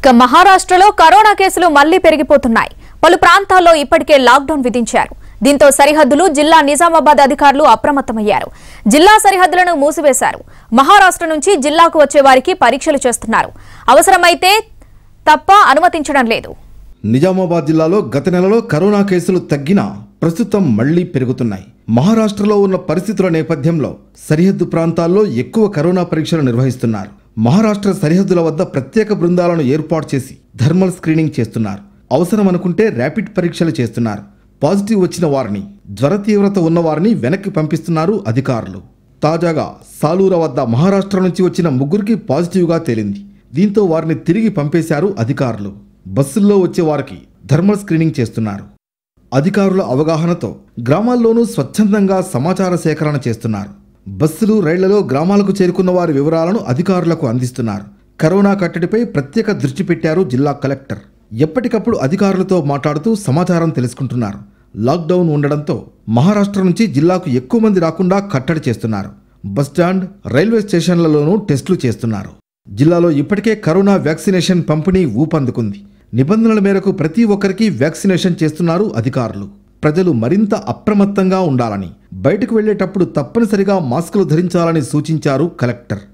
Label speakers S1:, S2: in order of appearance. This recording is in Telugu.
S1: ఇక మహారాష్ట్రలో కరోనా కేసులు మళ్లీ పెరిగిపోతున్నాయి పలు ప్రాంతాల్లో ఇప్పటికే లాక్డౌన్ విధించారు దీంతో సరిహద్దులు జిల్లా నిజామాబాద్ అధికారులు అప్రమత్తమయ్యారు జిల్లా సరిహద్దులను మూసివేశారు మహారాష్ట్ర నుంచి జిల్లాకు వచ్చే వారికి పరీక్షలు చేస్తున్నారు అవసరమైతే తప్ప అనుమతించడం లేదు
S2: నిజామాబాద్ జిల్లాలో గత నెలలో కరోనా కేసులు తగ్గినా ప్రస్తుతం మళ్లీ పెరుగుతున్నాయి మహారాష్ట్రలో ఉన్న పరిస్థితుల నేపథ్యంలో సరిహద్దు ప్రాంతాల్లో ఎక్కువ కరోనా పరీక్షలు నిర్వహిస్తున్నారు మహారాష్ట్ర సరిహద్దుల వద్ద ప్రత్యేక బృందాలను ఏర్పాటు చేసి థర్మల్ స్క్రీనింగ్ చేస్తున్నారు అవసరం అనుకుంటే ర్యాపిడ్ పరీక్షలు చేస్తున్నారు పాజిటివ్ వచ్చిన వారిని జ్వర తీవ్రత ఉన్నవారిని వెనక్కి పంపిస్తున్నారు అధికారులు తాజాగా సాలూర వద్ద మహారాష్ట్ర నుంచి వచ్చిన ముగ్గురికి పాజిటివ్గా తేలింది దీంతో వారిని తిరిగి పంపేశారు అధికారులు బస్సుల్లో వచ్చే వారికి థర్మల్ స్క్రీనింగ్ చేస్తున్నారు అధికారుల అవగాహనతో గ్రామాల్లోనూ స్వచ్ఛందంగా సమాచార సేకరణ చేస్తున్నారు బస్సులు రైళ్లలో గ్రామాలకు చేరుకున్న వారి వివరాలను అధికారులకు అందిస్తున్నారు కరోనా కట్టడిపై ప్రత్యేక దృష్టి పెట్టారు జిల్లా కలెక్టర్ ఎప్పటికప్పుడు అధికారులతో మాట్లాడుతూ సమాచారం తెలుసుకుంటున్నారు లాక్డౌన్ ఉండడంతో మహారాష్ట్ర నుంచి జిల్లాకు ఎక్కువ మంది రాకుండా కట్టడి చేస్తున్నారు బస్టాండ్ రైల్వే స్టేషన్లలోనూ టెస్టులు చేస్తున్నారు జిల్లాలో ఇప్పటికే కరోనా వ్యాక్సినేషన్ పంపిణీ ఊపందుకుంది నిబంధనల మేరకు ప్రతి ఒక్కరికి వ్యాక్సినేషన్ చేస్తున్నారు అధికారులు ప్రజలు మరింత అప్రమత్తంగా ఉండాలని బయటకు వెళ్లేటప్పుడు తప్పనిసరిగా మాస్కులు ధరించాలని సూచించారు కలెక్టర్